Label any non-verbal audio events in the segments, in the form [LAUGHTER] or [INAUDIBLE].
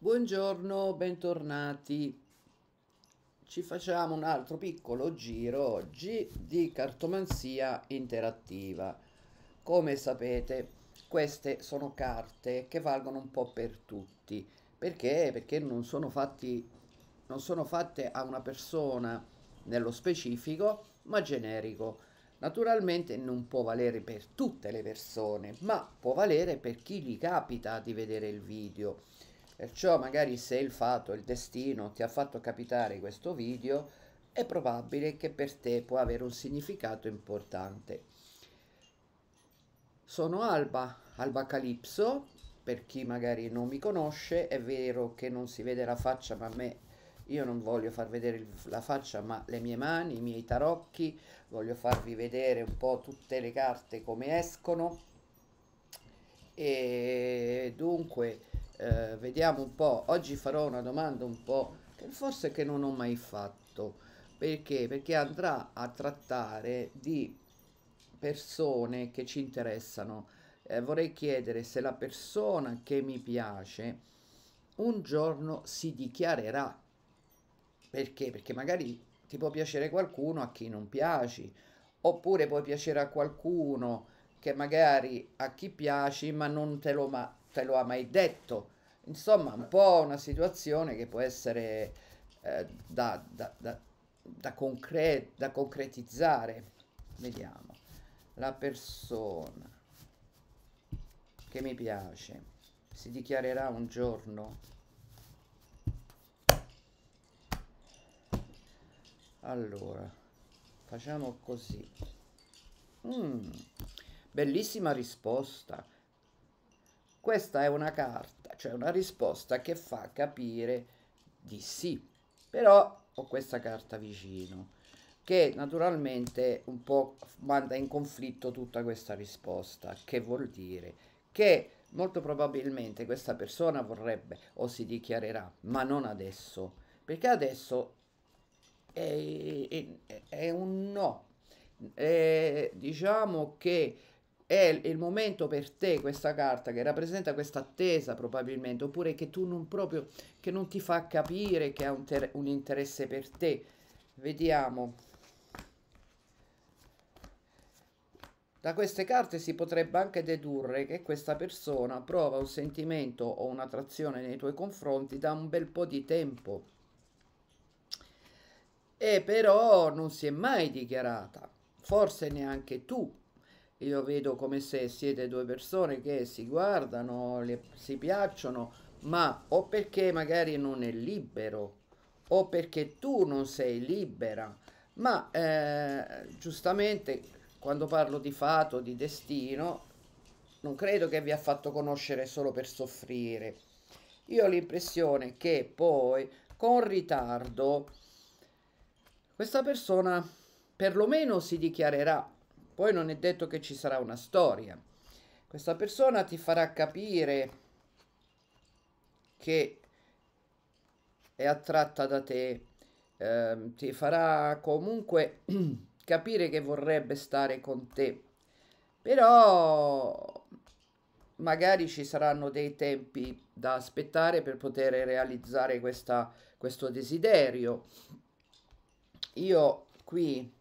Buongiorno, bentornati. Ci facciamo un altro piccolo giro oggi di cartomanzia interattiva. Come sapete, queste sono carte che valgono un po' per tutti. Perché? Perché non sono, fatti, non sono fatte a una persona nello specifico, ma generico. Naturalmente non può valere per tutte le persone, ma può valere per chi gli capita di vedere il video Perciò magari se il fatto, il destino ti ha fatto capitare questo video, è probabile che per te può avere un significato importante. Sono Alba, Alba Calipso, per chi magari non mi conosce, è vero che non si vede la faccia, ma a me io non voglio far vedere la faccia, ma le mie mani, i miei tarocchi, voglio farvi vedere un po' tutte le carte come escono. E dunque eh, vediamo un po', oggi farò una domanda un po' che forse che non ho mai fatto, perché? Perché andrà a trattare di persone che ci interessano. Eh, vorrei chiedere se la persona che mi piace un giorno si dichiarerà. Perché? Perché magari ti può piacere qualcuno a chi non piaci, oppure puoi piacere a qualcuno che magari a chi piaci ma non te lo, ma- te lo ha mai detto. Insomma, un po' una situazione che può essere eh, da, da, da, da, concre- da concretizzare. Vediamo. La persona che mi piace si dichiarerà un giorno. Allora, facciamo così. Mm. Bellissima risposta. Questa è una carta, cioè una risposta che fa capire di sì. Però ho questa carta vicino che naturalmente un po' manda in conflitto tutta questa risposta, che vuol dire che molto probabilmente questa persona vorrebbe o si dichiarerà, ma non adesso, perché adesso è, è, è un no. È, eh, diciamo che è il momento per te questa carta che rappresenta questa attesa probabilmente, oppure che tu non proprio, che non ti fa capire che ha un, un interesse per te. Vediamo. Da queste carte si potrebbe anche dedurre che questa persona prova un sentimento o un'attrazione nei tuoi confronti da un bel po' di tempo. E però non si è mai dichiarata, forse neanche tu io vedo come se siete due persone che si guardano, le, si piacciono, ma o perché magari non è libero o perché tu non sei libera, ma eh, giustamente quando parlo di fato, di destino, non credo che vi ha fatto conoscere solo per soffrire. Io ho l'impressione che poi con ritardo questa persona perlomeno si dichiarerà poi non è detto che ci sarà una storia. Questa persona ti farà capire che è attratta da te, eh, ti farà comunque [CLEARS THROAT] capire che vorrebbe stare con te. Però magari ci saranno dei tempi da aspettare per poter realizzare questa, questo desiderio. Io qui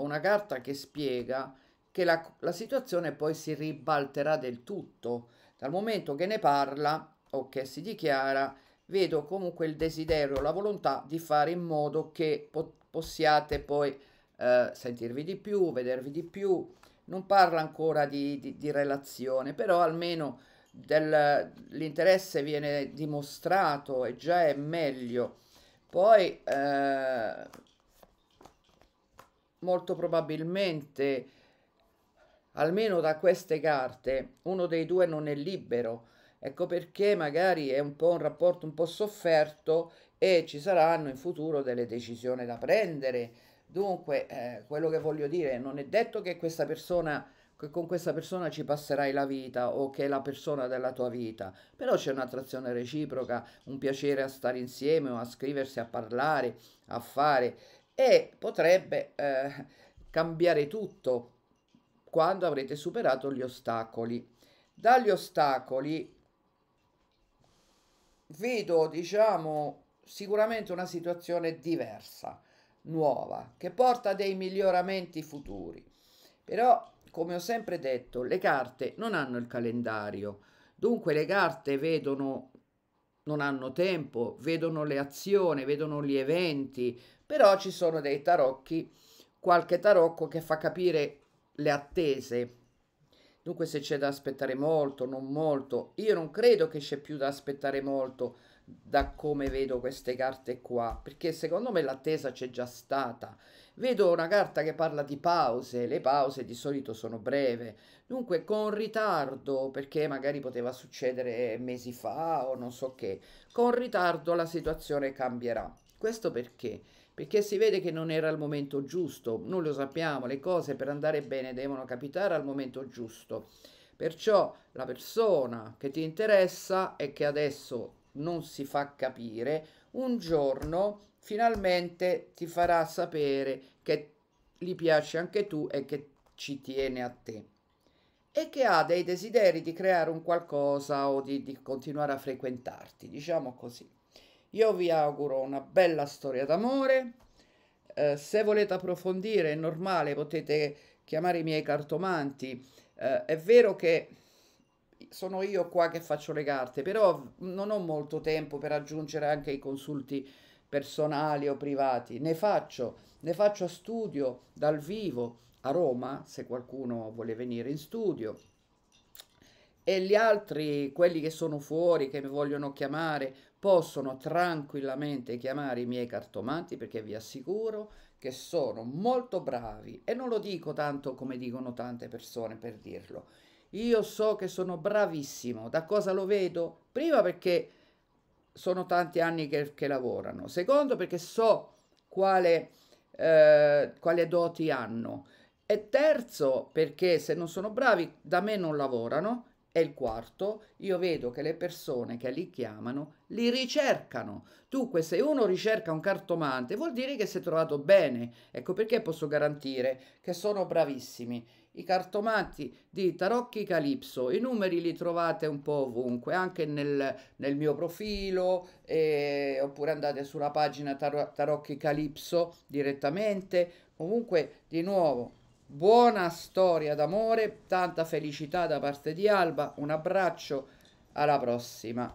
ho una carta che spiega che la, la situazione poi si ribalterà del tutto. Dal momento che ne parla o che si dichiara, vedo comunque il desiderio, la volontà di fare in modo che po- possiate poi eh, sentirvi di più, vedervi di più. Non parla ancora di, di, di relazione, però almeno l'interesse viene dimostrato e già è meglio. Poi eh, molto probabilmente, almeno da queste carte, uno dei due non è libero. Ecco perché magari è un po' un rapporto un po' sofferto e ci saranno in futuro delle decisioni da prendere. Dunque, eh, quello che voglio dire, non è detto che questa persona che con questa persona ci passerai la vita o che è la persona della tua vita, però c'è un'attrazione reciproca, un piacere a stare insieme o a scriversi, a parlare, a fare e potrebbe eh, cambiare tutto quando avrete superato gli ostacoli. Dagli ostacoli vedo, diciamo, sicuramente una situazione diversa, nuova, che porta a dei miglioramenti futuri. Però, come ho sempre detto, le carte non hanno il calendario, dunque le carte vedono, non hanno tempo, vedono le azioni, vedono gli eventi, però ci sono dei tarocchi, qualche tarocco che fa capire le attese. Dunque se c'è da aspettare molto, non molto, io non credo che c'è più da aspettare molto da come vedo queste carte qua, perché secondo me l'attesa c'è già stata. Vedo una carta che parla di pause, le pause di solito sono breve, dunque con ritardo, perché magari poteva succedere mesi fa o non so che, con ritardo la situazione cambierà. Questo perché? perché si vede che non era il momento giusto, noi lo sappiamo, le cose per andare bene devono capitare al momento giusto. Perciò la persona che ti interessa e che adesso non si fa capire, un giorno finalmente ti farà sapere che gli piace anche tu e che ci tiene a te e che ha dei desideri di creare un qualcosa o di, di continuare a frequentarti, diciamo così. Io vi auguro una bella storia d'amore. Eh, se volete approfondire, è normale, potete chiamare i miei cartomanti. Eh, è vero che sono io qua che faccio le carte, però non ho molto tempo per aggiungere anche i consulti personali o privati. Ne faccio, ne faccio a studio, dal vivo, a Roma, se qualcuno vuole venire in studio. E gli altri, quelli che sono fuori, che mi vogliono chiamare possono tranquillamente chiamare i miei cartomanti perché vi assicuro che sono molto bravi e non lo dico tanto come dicono tante persone per dirlo. Io so che sono bravissimo, da cosa lo vedo? Prima perché sono tanti anni che, che lavorano, secondo perché so quale, eh, quale doti hanno e terzo perché se non sono bravi da me non lavorano e il quarto, io vedo che le persone che li chiamano li ricercano. Dunque, se uno ricerca un cartomante, vuol dire che si è trovato bene. Ecco perché posso garantire che sono bravissimi. I cartomanti di Tarocchi Calipso, i numeri li trovate un po' ovunque, anche nel, nel mio profilo, eh, oppure andate sulla pagina Tar- Tarocchi Calipso direttamente. Comunque, di nuovo, Buona storia d'amore, tanta felicità da parte di Alba, un abbraccio, alla prossima.